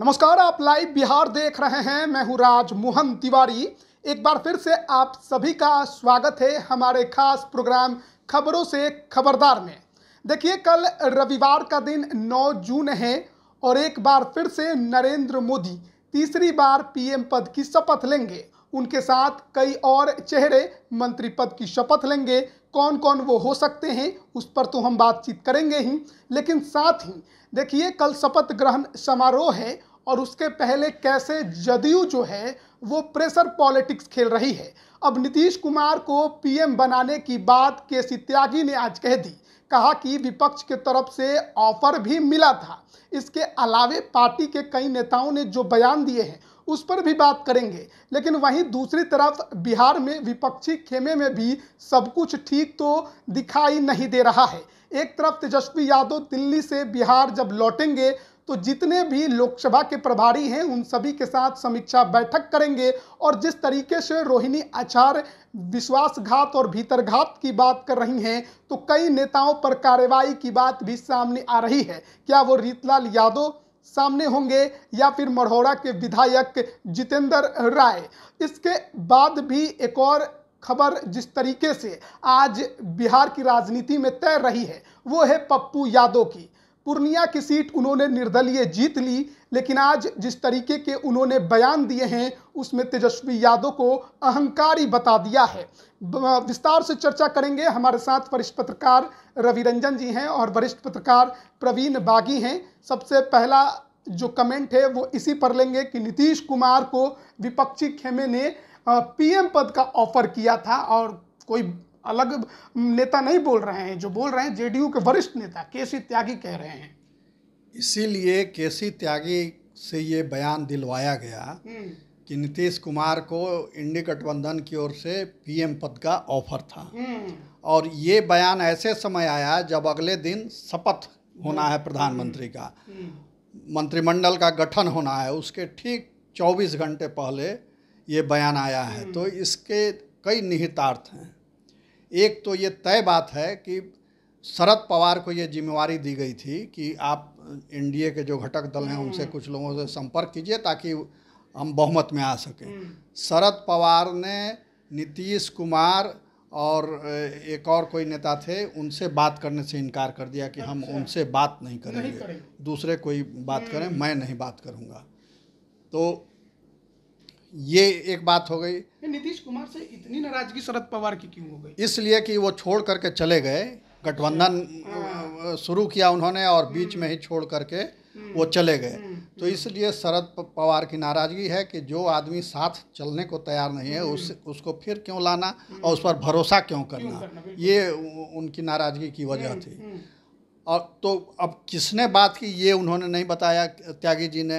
नमस्कार आप लाइव बिहार देख रहे हैं मैं हूं राज मोहन तिवारी एक बार फिर से आप सभी का स्वागत है हमारे खास प्रोग्राम खबरों से खबरदार में देखिए कल रविवार का दिन 9 जून है और एक बार फिर से नरेंद्र मोदी तीसरी बार पीएम पद की शपथ लेंगे उनके साथ कई और चेहरे मंत्री पद की शपथ लेंगे कौन कौन वो हो सकते हैं उस पर तो हम बातचीत करेंगे ही लेकिन साथ ही देखिए कल शपथ ग्रहण समारोह है और उसके पहले कैसे जदयू जो है वो प्रेशर पॉलिटिक्स खेल रही है अब नीतीश कुमार को पीएम बनाने की बात के सी त्यागी ने आज कह दी कहा कि विपक्ष के तरफ से ऑफर भी मिला था इसके अलावे पार्टी के कई नेताओं ने जो बयान दिए हैं उस पर भी बात करेंगे लेकिन वहीं दूसरी तरफ बिहार में विपक्षी खेमे में भी सब कुछ ठीक तो दिखाई नहीं दे रहा है एक तरफ तेजस्वी यादव दिल्ली से बिहार जब लौटेंगे तो जितने भी लोकसभा के प्रभारी हैं उन सभी के साथ समीक्षा बैठक करेंगे और जिस तरीके से रोहिणी आचार्य विश्वासघात और भीतरघात की बात कर रही हैं तो कई नेताओं पर कार्रवाई की बात भी सामने आ रही है क्या वो रीतलाल यादव सामने होंगे या फिर मढ़ौरा के विधायक जितेंद्र राय इसके बाद भी एक और खबर जिस तरीके से आज बिहार की राजनीति में तैर रही है वो है पप्पू यादव की पूर्णिया की सीट उन्होंने निर्दलीय जीत ली लेकिन आज जिस तरीके के उन्होंने बयान दिए हैं उसमें तेजस्वी यादव को अहंकारी बता दिया है विस्तार से चर्चा करेंगे हमारे साथ वरिष्ठ पत्रकार रविरंजन जी हैं और वरिष्ठ पत्रकार प्रवीण बागी हैं सबसे पहला जो कमेंट है वो इसी पर लेंगे कि नीतीश कुमार को विपक्षी खेमे ने पीएम पद का ऑफर किया था और कोई अलग नेता नहीं बोल रहे हैं जो बोल रहे हैं जेडीयू के वरिष्ठ नेता के सी त्यागी कह रहे हैं इसीलिए के सी त्यागी से ये बयान दिलवाया गया हम्म। कि नीतीश कुमार को इंडी गठबंधन की ओर से पीएम पद का ऑफर था हम्म। और ये बयान ऐसे समय आया जब अगले दिन शपथ होना है प्रधानमंत्री का हम्म। मंत्रिमंडल का गठन होना है उसके ठीक 24 घंटे पहले ये बयान आया है तो इसके कई निहितार्थ हैं एक तो ये तय बात है कि शरद पवार को ये जिम्मेवारी दी गई थी कि आप एनडीए के जो घटक दल हैं उनसे हम्म। कुछ लोगों से संपर्क कीजिए ताकि हम बहुमत में आ सकें हम्म। शरद पवार ने नीतीश कुमार और एक और कोई नेता थे उनसे बात करने से इनकार कर दिया कि हम अच्छा। उनसे बात नहीं करेंगे दूसरे कोई बात करें हम्म। मैं नहीं बात करूँगा तो ये एक बात हो गई नीतीश कुमार से इतनी नाराजगी शरद पवार की क्यों हो गई इसलिए कि वो छोड़ करके चले गए गठबंधन हाँ। शुरू किया उन्होंने और हम्म। बीच में ही छोड़ करके हम्म। वो चले गए हम्म। तो इसलिए शरद पवार की नाराज़गी है कि जो आदमी साथ चलने को तैयार नहीं है उस उसको फिर क्यों लाना और उस पर भरोसा क्यों करना ये उनकी नाराज़गी की वजह थी और तो अब किसने बात की ये उन्होंने नहीं बताया त्यागी जी ने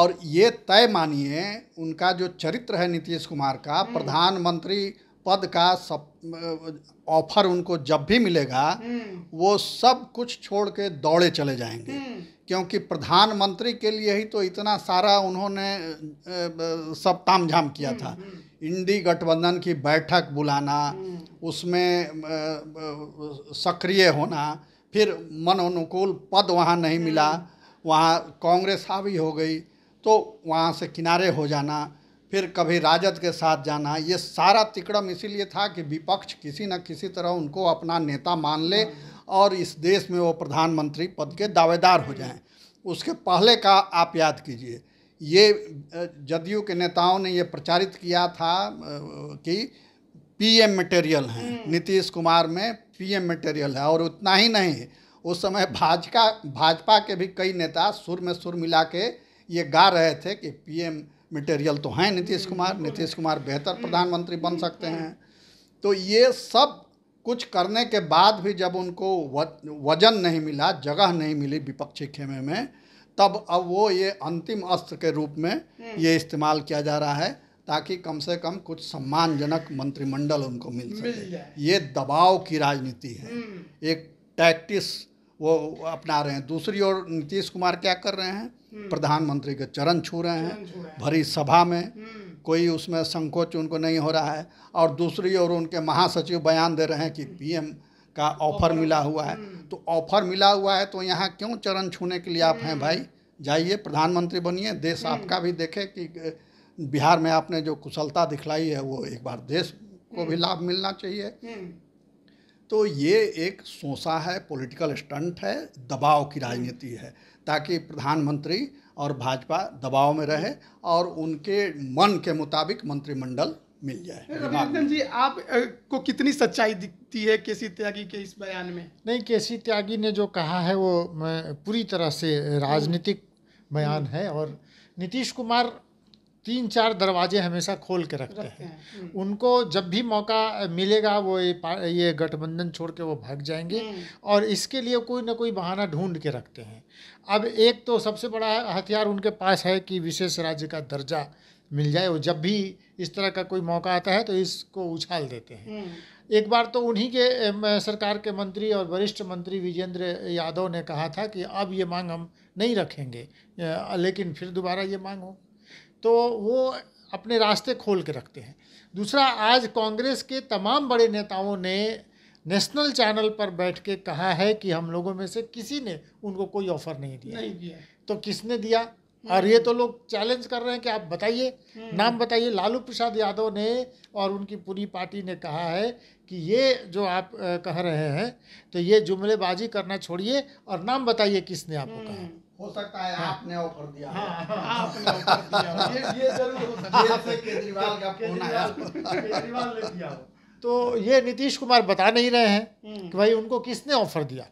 और ये तय मानिए उनका जो चरित्र है नीतीश कुमार का हम्म। प्रधानमंत्री पद का सब ऑफर उनको जब भी मिलेगा हम्म। वो सब कुछ छोड़ के दौड़े चले जाएंगे हम्म। क्योंकि प्रधानमंत्री के लिए ही तो इतना सारा उन्होंने सब ताम झाम किया था इंडी गठबंधन की बैठक बुलाना उसमें सक्रिय होना फिर मनोनुकूल पद वहाँ नहीं मिला वहाँ कांग्रेस हावी हो गई तो वहाँ से किनारे हो जाना फिर कभी राजद के साथ जाना ये सारा तिकड़म इसीलिए था कि विपक्ष किसी न किसी तरह उनको अपना नेता मान ले और इस देश में वो प्रधानमंत्री पद के दावेदार हो जाएं उसके पहले का आप याद कीजिए ये जदयू के नेताओं ने ये प्रचारित किया था कि पीएम मटेरियल हैं हम्म। नीतीश कुमार में पीएम मटेरियल है और उतना ही नहीं उस समय भाजपा भाजपा के भी कई नेता सुर में सुर मिला के ये गा रहे थे कि पीएम मटेरियल तो हैं नीतीश कुमार हम्म। नीतीश कुमार बेहतर हम्म। प्रधानमंत्री बन सकते हम्म। हैं तो ये सब कुछ करने के बाद भी जब उनको वजन नहीं मिला जगह नहीं मिली विपक्षी खेमे में तब अब वो ये अंतिम अस्त्र के रूप में ये इस्तेमाल किया जा रहा है ताकि कम से कम कुछ सम्मानजनक मंत्रिमंडल उनको मिल सके ये दबाव की राजनीति है एक टैक्टिस वो अपना रहे हैं दूसरी ओर नीतीश कुमार क्या कर रहे हैं हम्म। प्रधानमंत्री के चरण छू रहे हैं भरी सभा में हम्म। कोई उसमें संकोच उनको नहीं हो रहा है और दूसरी ओर उनके महासचिव बयान दे रहे हैं कि पीएम का ऑफर मिला हुआ है हम्म। तो ऑफर मिला हुआ है तो यहाँ क्यों चरण छूने के लिए आप हैं भाई जाइए प्रधानमंत्री बनिए देश आपका भी देखे कि बिहार में आपने जो कुशलता दिखलाई है वो एक बार देश को भी लाभ मिलना चाहिए तो ये एक सोसा है पॉलिटिकल स्टंट है दबाव की राजनीति है ताकि प्रधानमंत्री और भाजपा दबाव में रहे और उनके मन के मुताबिक मंत्रिमंडल मिल जाए जी आप को कितनी सच्चाई दिखती है केसी त्यागी के इस बयान में नहीं केसी त्यागी ने जो कहा है वो पूरी तरह से राजनीतिक बयान है और नीतीश कुमार तीन चार दरवाजे हमेशा खोल के रखते, रखते हैं, हैं। हम्म। उनको जब भी मौका मिलेगा वो ये ये गठबंधन छोड़ के वो भाग जाएंगे हम्म। और इसके लिए कोई ना कोई बहाना ढूंढ के रखते हैं अब एक तो सबसे बड़ा हथियार उनके पास है कि विशेष राज्य का दर्जा मिल जाए वो जब भी इस तरह का कोई मौका आता है तो इसको उछाल देते हैं हम्म। एक बार तो उन्हीं के सरकार के मंत्री और वरिष्ठ मंत्री विजेंद्र यादव ने कहा था कि अब ये मांग हम नहीं रखेंगे लेकिन फिर दोबारा ये मांग हो तो वो अपने रास्ते खोल के रखते हैं दूसरा आज कांग्रेस के तमाम बड़े नेताओं ने नेशनल चैनल पर बैठ के कहा है कि हम लोगों में से किसी ने उनको कोई ऑफर नहीं दिया नहीं दिया तो किसने दिया और ये तो लोग चैलेंज कर रहे हैं कि आप बताइए हम्म। नाम बताइए लालू प्रसाद यादव ने और उनकी पूरी पार्टी ने कहा है कि ये जो आप कह रहे हैं तो ये जुमलेबाजी करना छोड़िए और नाम बताइए किसने आपको कहा हो सकता है हाँ। आपने ऑफर दिया हाँ, हाँ। आपने ऑफर दिया ये ये केजरीवाल ने दिया तो ये नीतीश कुमार बता नहीं रहे हैं हम्म। कि भाई उनको किसने ऑफर दिया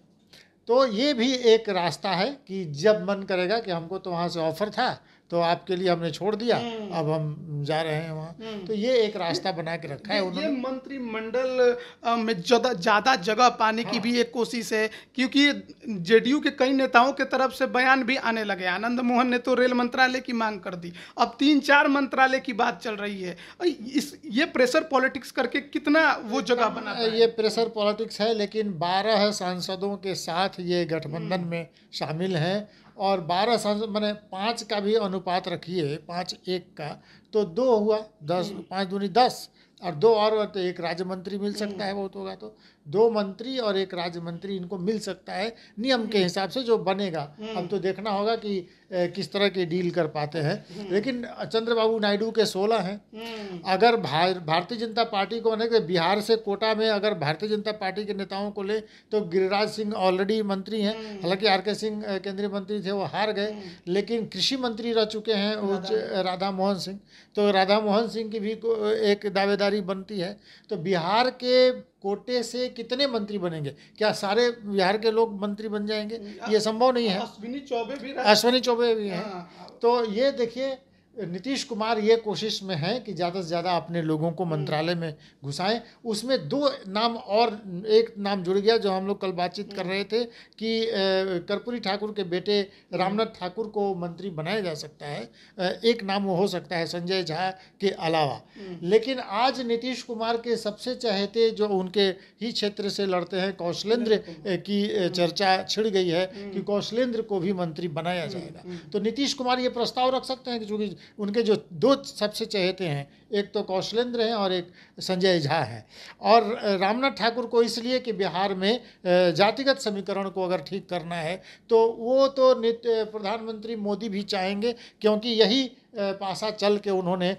तो ये भी एक रास्ता है कि जब मन करेगा कि हमको तो वहाँ से ऑफर था तो आपके लिए हमने छोड़ दिया हम्म। अब हम जा रहे हैं वहाँ हम्म। तो ये एक रास्ता बना के रखा है उन्होंने मंत्रिमंडल में ज़्यादा जगह पाने की हाँ। भी एक कोशिश है क्योंकि जेडीयू के कई नेताओं के तरफ से बयान भी आने लगे आनंद मोहन ने तो रेल मंत्रालय की मांग कर दी अब तीन चार मंत्रालय की बात चल रही है इस ये प्रेशर पॉलिटिक्स करके कितना वो जगह हाँ, बना ये प्रेशर पॉलिटिक्स है लेकिन बारह सांसदों के साथ ये गठबंधन हम्म। में शामिल हैं और बारह संस मैंने पाँच का भी अनुपात रखिए पाँच एक का तो दो हुआ दस पाँच दूनी दस और दो और तो एक राज्य मंत्री मिल सकता है हम्म। बहुत होगा तो दो मंत्री और एक राज्य मंत्री इनको मिल सकता है नियम के हम्म। हिसाब से जो बनेगा हम्म। अब तो देखना होगा कि किस तरह के डील कर पाते हैं हम्म। लेकिन चंद्रबाबू नायडू के सोलह हैं अगर भार, भारतीय जनता पार्टी को बने बिहार से कोटा में अगर भारतीय जनता पार्टी के नेताओं को ले तो गिरिराज सिंह ऑलरेडी मंत्री हैं हालांकि आर के सिंह केंद्रीय मंत्री थे वो हार गए लेकिन कृषि मंत्री रह चुके हैं राधा मोहन सिंह तो राधा मोहन सिंह की भी एक दावेदारी बनती है तो बिहार के कोटे से कितने मंत्री बनेंगे क्या सारे बिहार के लोग मंत्री बन जाएंगे ये संभव नहीं है अश्विनी चौबे भी अश्विनी चौबे भी हैं हाँ। तो ये देखिए नीतीश कुमार ये कोशिश में हैं कि ज़्यादा से ज़्यादा अपने लोगों को मंत्रालय में घुसाएं उसमें दो नाम और एक नाम जुड़ गया जो हम लोग कल बातचीत कर रहे थे कि कर्पूरी ठाकुर के बेटे रामनाथ ठाकुर को मंत्री बनाया जा सकता है एक नाम हो सकता है संजय झा के अलावा लेकिन आज नीतीश कुमार के सबसे चाहते जो उनके ही क्षेत्र से लड़ते हैं कौशलेंद्र की चर्चा छिड़ गई है कि हम्म। कौशलेंद्र को भी मंत्री बनाया जाएगा हम्म, हम्म। तो नीतीश कुमार ये प्रस्ताव रख सकते हैं कि चूँकि उनके जो दो सबसे चहेते हैं एक तो कौशलेंद्र हैं और एक संजय झा हैं और रामनाथ ठाकुर को इसलिए कि बिहार में जातिगत समीकरण को अगर ठीक करना है तो वो तो प्रधानमंत्री मोदी भी चाहेंगे क्योंकि यही पासा चल के उन्होंने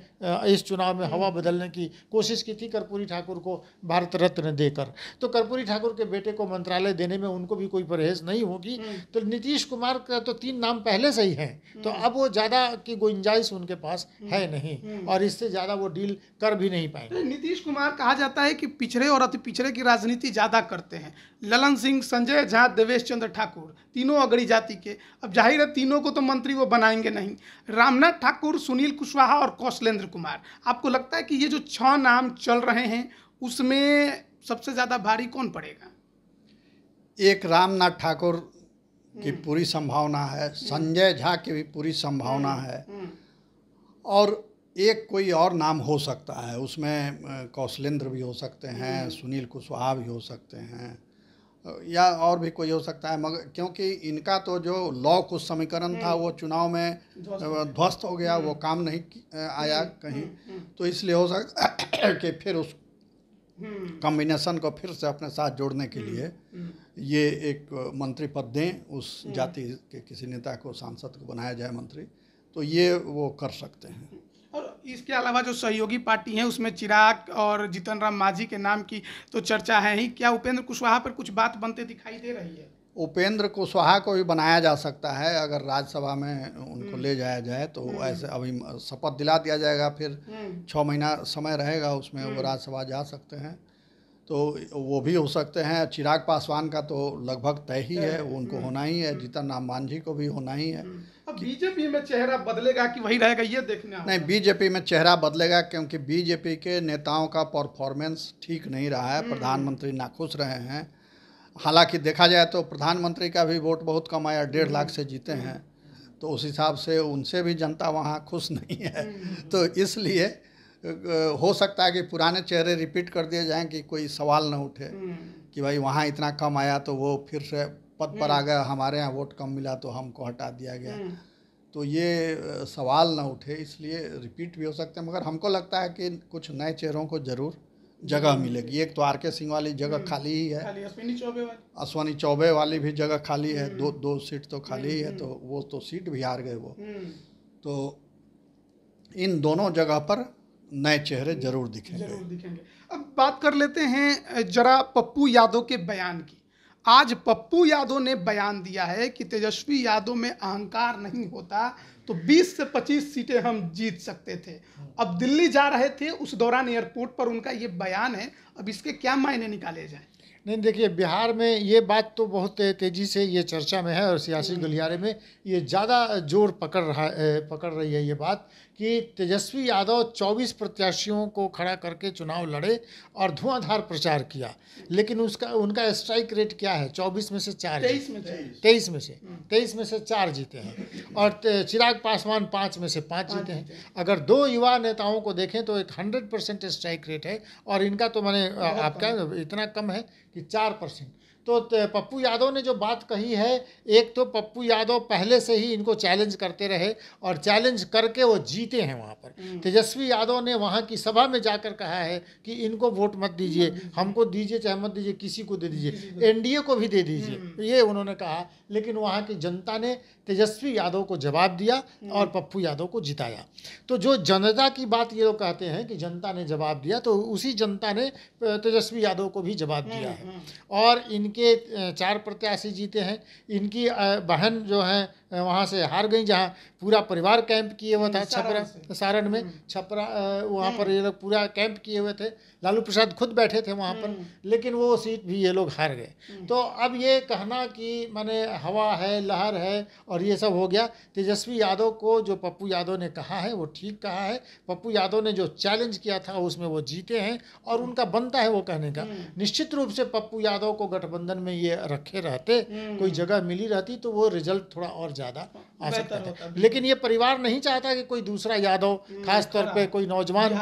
इस चुनाव में हवा बदलने की कोशिश की थी कर्पूरी ठाकुर को भारत रत्न देकर तो कर्पूरी ठाकुर के बेटे को मंत्रालय देने में उनको भी कोई परहेज नहीं होगी हम्म। तो नीतीश कुमार का तो तीन नाम पहले से ही हैं तो हम्म। अब वो ज़्यादा की गुंजाइश उनके पास हम्म। है नहीं और इससे ज़्यादा वो डील कर भी नहीं पाएंगे तो नीतीश कुमार कहा जाता है कि पिछड़े और अति पिछड़े की राजनीति ज़्यादा करते हैं ललन सिंह संजय झा देवेश चंद्र ठाकुर तीनों अगड़ी जाति के अब जाहिर है तीनों को तो मंत्री वो बनाएंगे नहीं रामनाथ ठाकुर सुनील कुशवाहा और कौशलेंद्र कुमार आपको लगता है कि ये जो छः नाम चल रहे हैं उसमें सबसे ज़्यादा भारी कौन पड़ेगा एक रामनाथ ठाकुर की हम्म। पूरी संभावना है संजय झा की भी पूरी संभावना हम्म, है हम्म। और एक कोई और नाम हो सकता है उसमें कौशलेंद्र भी हो सकते हैं हम्म। सुनील कुशवाहा भी हो सकते हैं या और भी कोई हो सकता है मगर क्योंकि इनका तो जो लॉ कुछ समीकरण था हम्म। वो चुनाव में ध्वस्त हो गया वो हम्म। काम नहीं आया कहीं तो इसलिए हो सकता कि फिर उस कॉम्बिनेशन को फिर से अपने साथ जोड़ने के लिए ये एक मंत्री पद दें उस जाति के किसी नेता को सांसद को बनाया जाए मंत्री तो ये वो कर सकते हैं इसके अलावा जो सहयोगी पार्टी हैं उसमें चिराग और जीतन राम मांझी के नाम की तो चर्चा है ही क्या उपेंद्र कुशवाहा पर कुछ बात बनते दिखाई दे रही है उपेंद्र कुशवाहा को भी बनाया जा सकता है अगर राज्यसभा में उनको हम्म। ले जाया जाए तो हम्म। ऐसे अभी शपथ दिला दिया जाएगा फिर हम्म। छः महीना समय रहेगा उसमें वो राज्यसभा जा सकते हैं तो वो भी हो सकते हैं चिराग पासवान का तो लगभग तय ही है उनको होना ही है जीतन राम मांझी को भी होना ही है बीजेपी में चेहरा बदलेगा कि वही रहेगा ये देखना नहीं बीजेपी में चेहरा बदलेगा क्योंकि बीजेपी के नेताओं का परफॉर्मेंस ठीक नहीं रहा है हम्म। प्रधानमंत्री नाखुश रहे हैं हालांकि देखा जाए तो प्रधानमंत्री का भी वोट बहुत कम आया डेढ़ लाख हम्म। से जीते हैं तो उस हिसाब से उनसे भी जनता वहाँ खुश नहीं है हम्म। तो इसलिए हो सकता है कि पुराने चेहरे रिपीट कर दिए जाएं कि कोई सवाल न उठे कि भाई वहाँ इतना कम आया तो वो फिर से पद पर हम्म। आ गया हमारे यहाँ वोट कम मिला तो हमको हटा दिया गया हम्म। तो ये सवाल ना उठे इसलिए रिपीट भी हो सकते हैं मगर हमको लगता है कि कुछ नए चेहरों को ज़रूर जगह हम्म। मिलेगी एक तो आर के सिंह वाली जगह खाली ही है अश्वनी चौबे वाली भी जगह खाली है दो दो सीट तो खाली ही है तो वो तो सीट भी हार गए वो तो इन दोनों जगह पर नए चेहरे जरूर दिखेंगे जरूर दिखेंगे अब बात कर लेते हैं जरा पप्पू यादव के बयान की आज पप्पू यादव ने बयान दिया है कि तेजस्वी यादव में अहंकार नहीं होता तो 20 से 25 सीटें हम जीत सकते थे अब दिल्ली जा रहे थे उस दौरान एयरपोर्ट पर उनका ये बयान है अब इसके क्या मायने निकाले जाए नहीं देखिए बिहार में ये बात तो बहुत तेज़ी से ये चर्चा में है और सियासी हम्म। गलियारे में ये ज़्यादा जोर पकड़ रहा पकड़ रही है ये बात कि तेजस्वी यादव 24 प्रत्याशियों को खड़ा करके चुनाव लड़े और धुआंधार प्रचार किया लेकिन उसका उनका स्ट्राइक रेट क्या है 24 में से चार तेईस में तेईस में से तेईस में से चार जीते हैं और चिराग पासवान पाँच में से पाँच जीते हैं अगर दो युवा नेताओं को देखें तो एक हंड्रेड परसेंट स्ट्राइक रेट है और इनका तो मैंने आपका इतना कम है कि चार परसेंट तो, तो पप्पू यादव ने जो बात कही है एक तो पप्पू यादव पहले से ही इनको चैलेंज करते रहे और चैलेंज करके वो जीते हैं वहाँ पर हम्म। तेजस्वी यादव ने वहाँ की सभा में जाकर कहा है कि इनको वोट मत दीजिए हमको दीजिए चाहे मत दीजिए किसी को दे दीजिए एनडीए को भी दे दीजिए हम्म। ये उन्होंने कहा लेकिन वहाँ की जनता ने तेजस्वी यादव को जवाब दिया हम्म। और पप्पू यादव को जिताया तो जो जनता की बात ये लोग कहते हैं कि जनता ने जवाब दिया तो उसी जनता ने तेजस्वी यादव को भी जवाब दिया है और इन इनके चार प्रत्याशी जीते हैं इनकी बहन जो हैं वहाँ से हार गई जहाँ पूरा परिवार कैंप किए हुआ था छपरा सारण में हम्म। छपरा वहाँ हम्म। पर ये लोग पूरा कैंप किए हुए थे लालू प्रसाद खुद बैठे थे वहाँ पर हम्म। लेकिन वो सीट भी ये लोग हार गए तो अब ये कहना कि मैंने हवा है लहर है और ये सब हो गया तेजस्वी यादव को जो पप्पू यादव ने कहा है वो ठीक कहा है पप्पू यादव ने जो चैलेंज किया था उसमें वो जीते हैं और उनका बनता है वो कहने का निश्चित रूप से पप्पू यादव को गठबंधन में ये रखे रहते कोई जगह मिली रहती तो वो रिजल्ट थोड़ा और ज़्यादा हाँ, आ सकता था लेकिन ये परिवार नहीं चाहता कि कोई दूसरा यादव हम्म, खासतौर तौर पे कोई नौजवान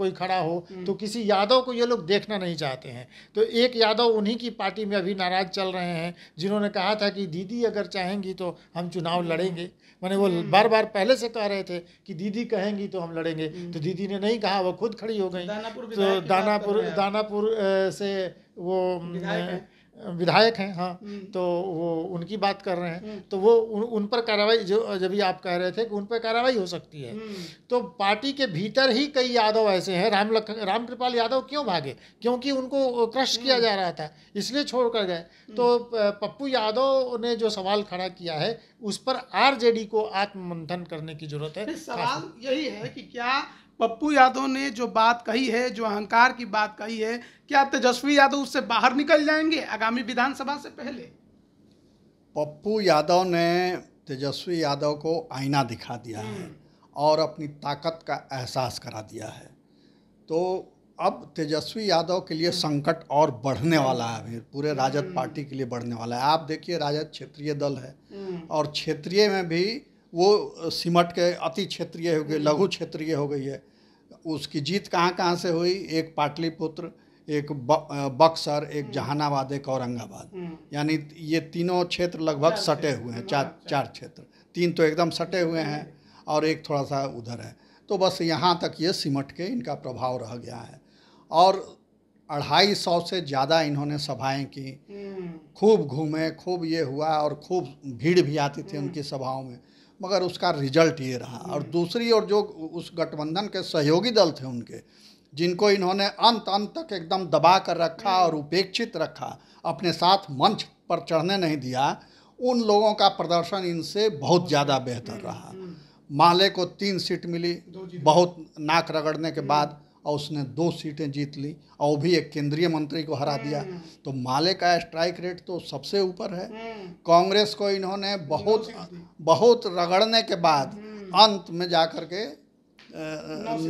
कोई खड़ा हो हम्म। तो किसी यादव को ये लोग देखना नहीं चाहते हैं तो एक यादव उन्हीं की पार्टी में अभी नाराज चल रहे हैं जिन्होंने कहा था कि दीदी अगर चाहेंगी तो हम चुनाव हम्म। लड़ेंगे मैंने वो बार बार पहले से कह रहे थे कि दीदी कहेंगी तो हम लड़ेंगे तो दीदी ने नहीं कहा वो खुद खड़ी हो गई तो दानापुर दानापुर से वो विधायक हैं हाँ हम्म। तो वो उनकी बात कर रहे हैं हम्म। तो वो उन, उन पर कार्रवाई जो जब आप कह रहे थे कि उन पर कार्रवाई हो सकती है हम्म। तो पार्टी के भीतर ही कई यादव ऐसे हैं राम लख राम कृपाल यादव क्यों भागे क्योंकि उनको क्रश किया जा रहा था इसलिए छोड़ कर गए तो पप्पू यादव ने जो सवाल खड़ा किया है उस पर आरजेडी को आत्ममंथन करने की जरूरत है सवाल यही है कि क्या पप्पू यादव ने जो बात कही है जो अहंकार की बात कही है क्या तेजस्वी यादव उससे बाहर निकल जाएंगे आगामी विधानसभा से पहले पप्पू यादव ने तेजस्वी यादव को आईना दिखा दिया है हम्म। और अपनी ताकत का एहसास करा दिया है तो अब तेजस्वी यादव के लिए संकट और बढ़ने वाला है फिर पूरे राजद हम्म। पार्टी के लिए बढ़ने वाला है आप देखिए राजद क्षेत्रीय दल है हम्म। और क्षेत्रीय में भी वो सिमट के अति क्षेत्रीय हो गई लघु क्षेत्रीय हो गई है उसकी जीत कहाँ कहाँ से हुई एक पाटलिपुत्र एक बक्सर एक हम्म। जहानाबाद एक औरंगाबाद हम्म। यानी ये तीनों क्षेत्र लगभग सटे हुए हैं हाँ, चार चार क्षेत्र तीन तो एकदम सटे हम्म। हुए हैं और एक थोड़ा सा उधर है तो बस यहाँ तक ये सिमट के इनका प्रभाव रह गया है और अढ़ाई सौ से ज़्यादा इन्होंने सभाएं की खूब घूमे खूब ये हुआ और खूब भीड़ भी आती थी उनकी सभाओं में मगर उसका रिजल्ट ये रहा और हम्म। दूसरी और जो उस गठबंधन के सहयोगी दल थे उनके जिनको इन्होंने अंत अंत तक एकदम दबा कर रखा हम्म। और उपेक्षित रखा अपने साथ मंच पर चढ़ने नहीं दिया उन लोगों का प्रदर्शन इनसे बहुत ज़्यादा बेहतर हम्म, रहा माले को तीन सीट मिली बहुत नाक रगड़ने के बाद और उसने दो सीटें जीत ली और भी एक केंद्रीय मंत्री को हरा दिया हम्म। तो माले का स्ट्राइक रेट तो सबसे ऊपर है हम्म। कांग्रेस को इन्होंने बहुत बहुत रगड़ने के बाद हम्म। अंत में जा कर के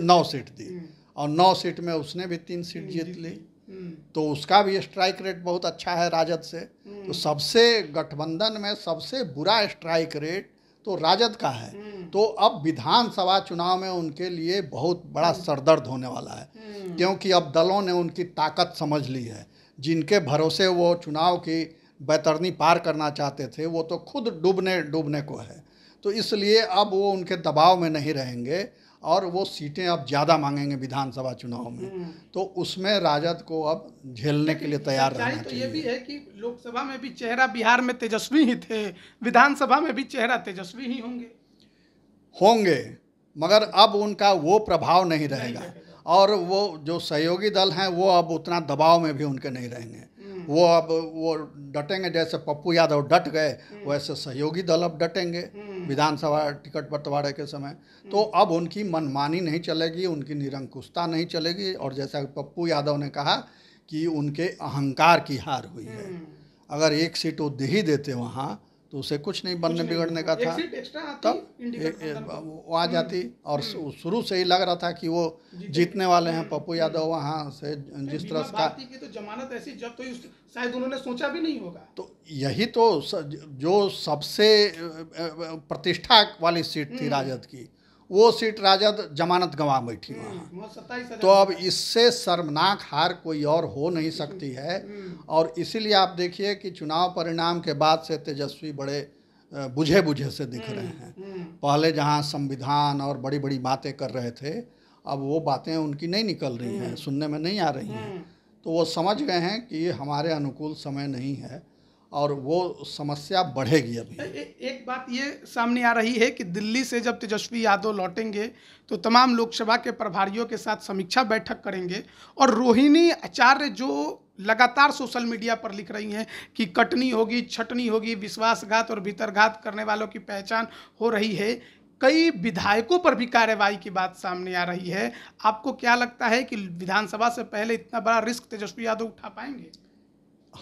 नौ सीट दी और नौ सीट में उसने भी तीन सीट जीत ली तो उसका भी स्ट्राइक रेट बहुत अच्छा है राजद से तो सबसे गठबंधन में सबसे बुरा स्ट्राइक रेट तो राजद का है तो अब विधानसभा चुनाव में उनके लिए बहुत बड़ा हम्म। सरदर्द होने वाला है हम्म। क्योंकि अब दलों ने उनकी ताकत समझ ली है जिनके भरोसे वो चुनाव की बैतरनी पार करना चाहते थे वो तो खुद डूबने डूबने को है तो इसलिए अब वो उनके दबाव में नहीं रहेंगे और वो सीटें अब ज़्यादा मांगेंगे विधानसभा चुनाव में हम्म। तो उसमें राजद को अब झेलने के लिए तैयार रहना तो ये भी है कि लोकसभा में भी चेहरा बिहार में तेजस्वी ही थे विधानसभा में भी चेहरा तेजस्वी ही होंगे होंगे मगर अब उनका वो प्रभाव नहीं रहेगा और वो जो सहयोगी दल हैं वो अब उतना दबाव में भी उनके नहीं रहेंगे हम्म। वो अब वो डटेंगे जैसे पप्पू यादव डट गए हम्म। वैसे सहयोगी दल अब डटेंगे हम्म। विधानसभा टिकट बंटवारे के समय तो अब उनकी मनमानी नहीं चलेगी उनकी निरंकुशता नहीं चलेगी और जैसा पप्पू यादव ने कहा कि उनके अहंकार की हार हुई है अगर एक सीट वो दे ही देते वहाँ तो उसे कुछ नहीं बनने बिगड़ने का था तब वो आ जाती हम्म। और हम्म। शुरू से ही लग रहा था कि वो जीतने वाले हैं हम्म। पप्पू यादव वहाँ से जिस तरह से तो जमानत ऐसी जब तो शायद उन्होंने सोचा भी नहीं होगा तो यही तो जो सबसे प्रतिष्ठा वाली सीट थी राजद की वो सीट राजद जमानत गंवा बैठी वहाँ हम्म, तो अब इससे शर्मनाक हार कोई और हो नहीं सकती है हम्म। और इसीलिए आप देखिए कि चुनाव परिणाम के बाद से तेजस्वी बड़े बुझे बुझे से दिख हम्म, रहे हैं पहले जहाँ संविधान और बड़ी बड़ी बातें कर रहे थे अब वो बातें उनकी नहीं निकल रही हैं सुनने में नहीं आ रही हैं तो वो समझ गए हैं कि हमारे अनुकूल समय नहीं है और वो समस्या बढ़ेगी अभी ए, एक बात ये सामने आ रही है कि दिल्ली से जब तेजस्वी यादव लौटेंगे तो तमाम लोकसभा के प्रभारियों के साथ समीक्षा बैठक करेंगे और रोहिणी आचार्य जो लगातार सोशल मीडिया पर लिख रही हैं कि कटनी होगी छटनी होगी विश्वासघात और भीतरघात करने वालों की पहचान हो रही है कई विधायकों पर भी कार्रवाई की बात सामने आ रही है आपको क्या लगता है कि विधानसभा से पहले इतना बड़ा रिस्क तेजस्वी यादव उठा पाएंगे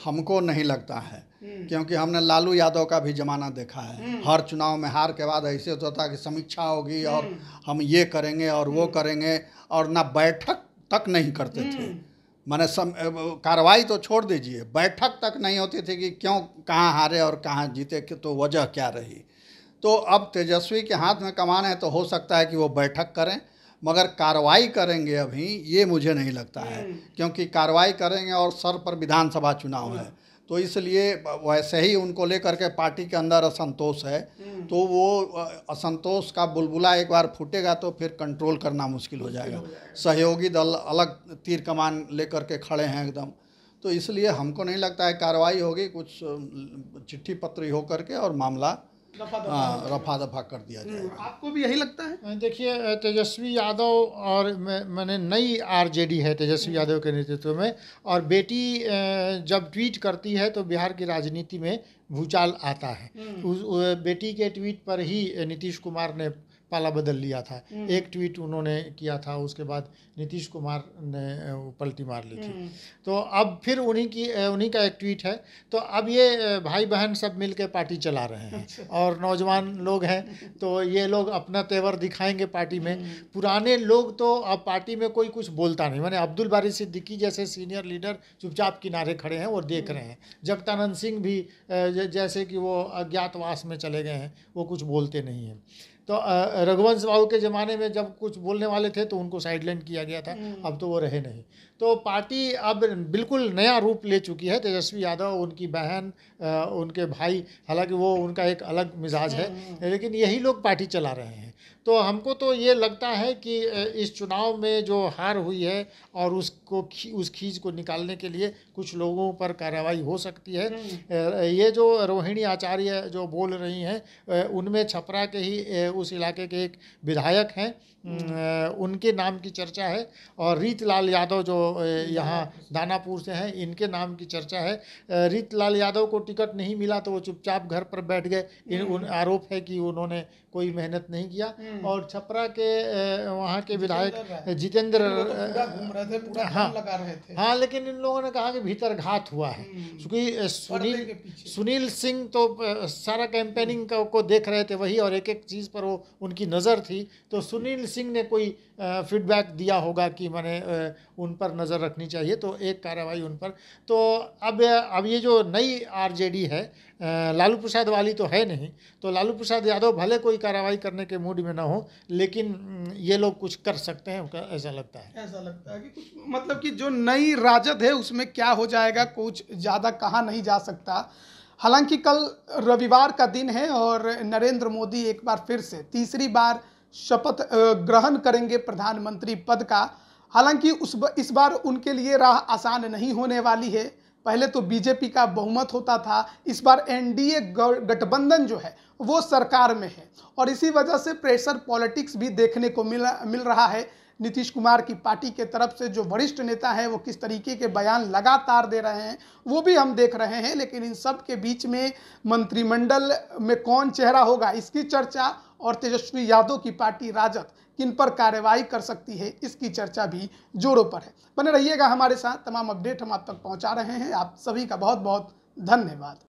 हमको नहीं लगता है हम्म। क्योंकि हमने लालू यादव का भी जमाना देखा है हम्म। हर चुनाव में हार के बाद ऐसे होता था कि समीक्षा होगी हम्म। और हम ये करेंगे और वो करेंगे और ना बैठक तक नहीं करते थे मैंने सम कार्रवाई तो छोड़ दीजिए बैठक तक नहीं होती थी कि क्यों कहाँ हारे और कहाँ जीते कि तो वजह क्या रही तो अब तेजस्वी के हाथ में कमान है तो हो सकता है कि वो बैठक करें मगर कार्रवाई करेंगे अभी ये मुझे नहीं लगता है हम्म। क्योंकि कार्रवाई करेंगे और सर पर विधानसभा चुनाव है हम्म। तो इसलिए वैसे ही उनको लेकर के पार्टी के अंदर असंतोष है हम्म। तो वो असंतोष का बुलबुला एक बार फूटेगा तो फिर कंट्रोल करना मुश्किल हो जाएगा सहयोगी दल अलग तीर कमान लेकर के खड़े हैं एकदम तो इसलिए हमको नहीं लगता है कार्रवाई होगी कुछ चिट्ठी पत्री हो करके और मामला रफा दफा हाँ, कर दिया हम्म, जाए आपको भी यही लगता है देखिए तेजस्वी यादव और मैंने नई आरजेडी है तेजस्वी हम्म। यादव के नेतृत्व में और बेटी जब ट्वीट करती है तो बिहार की राजनीति में भूचाल आता है हम्म। उस बेटी के ट्वीट पर ही नीतीश कुमार ने पाला बदल लिया था हम्म। एक ट्वीट उन्होंने किया था उसके बाद नीतीश कुमार ने पलटी मार ली थी हम्म। तो अब फिर उन्हीं की उन्हीं का एक ट्वीट है तो अब ये भाई बहन सब मिल पार्टी चला रहे हैं अच्छा। और नौजवान लोग हैं तो ये लोग अपना तेवर दिखाएंगे पार्टी में हम्म। पुराने लोग तो अब पार्टी में कोई कुछ बोलता नहीं मैंने अब्दुल बारी सिद्दीकी जैसे सीनियर लीडर चुपचाप किनारे खड़े हैं और देख रहे हैं जगतानंद सिंह भी जैसे कि वो अज्ञातवास में चले गए हैं वो कुछ बोलते नहीं हैं तो रघुवंश बाबू के ज़माने में जब कुछ बोलने वाले थे तो उनको साइडलाइन किया गया था हम्म। अब तो वो रहे नहीं तो पार्टी अब बिल्कुल नया रूप ले चुकी है तेजस्वी यादव उनकी बहन उनके भाई हालांकि वो उनका एक अलग मिजाज है हम्म, हम्म। लेकिन यही लोग पार्टी चला रहे हैं तो हमको तो ये लगता है कि इस चुनाव में जो हार हुई है और उसको खी, उस खींच को निकालने के लिए कुछ लोगों पर कार्रवाई हो सकती है हम्म। ये जो रोहिणी आचार्य जो बोल रही हैं उनमें छपरा के ही उस इलाके के एक विधायक हैं हम्म। उनके नाम की चर्चा है और रीतलाल यादव जो यहाँ दानापुर से हैं इनके नाम की चर्चा है रीतलाल यादव को टिकट नहीं मिला तो वो चुपचाप घर पर बैठ गए इन हम्म। उन आरोप है कि उन्होंने कोई मेहनत नहीं किया हम्म। और छपरा के वहाँ के विधायक जितेंद्र हाँ हाँ लेकिन इन लोगों ने कहा कि भीतर घात हुआ है क्योंकि सुनील सुनील सिंह तो सारा कैंपेनिंग को देख रहे थे वही और एक एक चीज़ पर वो उनकी नज़र थी तो सुनील सिंह ने कोई फीडबैक दिया होगा कि मैंने उन पर नज़र रखनी चाहिए तो एक कार्रवाई उन पर तो अब अब ये जो नई आरजेडी है लालू प्रसाद वाली तो है नहीं तो लालू प्रसाद यादव भले कोई कार्रवाई करने के मूड में ना हो लेकिन ये लोग कुछ कर सकते हैं ऐसा लगता है ऐसा लगता है कि कुछ मतलब कि जो नई राजद है उसमें क्या हो जाएगा कुछ ज़्यादा कहा नहीं जा सकता हालांकि कल रविवार का दिन है और नरेंद्र मोदी एक बार फिर से तीसरी बार शपथ ग्रहण करेंगे प्रधानमंत्री पद का हालांकि उस इस बार उनके लिए राह आसान नहीं होने वाली है पहले तो बीजेपी का बहुमत होता था इस बार एनडीए गठबंधन जो है वो सरकार में है और इसी वजह से प्रेशर पॉलिटिक्स भी देखने को मिल मिल रहा है नीतीश कुमार की पार्टी के तरफ से जो वरिष्ठ नेता हैं वो किस तरीके के बयान लगातार दे रहे हैं वो भी हम देख रहे हैं लेकिन इन सब के बीच में मंत्रिमंडल में कौन चेहरा होगा इसकी चर्चा और तेजस्वी यादव की पार्टी राजद किन पर कार्रवाई कर सकती है इसकी चर्चा भी जोरों पर है बने रहिएगा हमारे साथ तमाम अपडेट हम आप तक पहुँचा रहे हैं आप सभी का बहुत बहुत धन्यवाद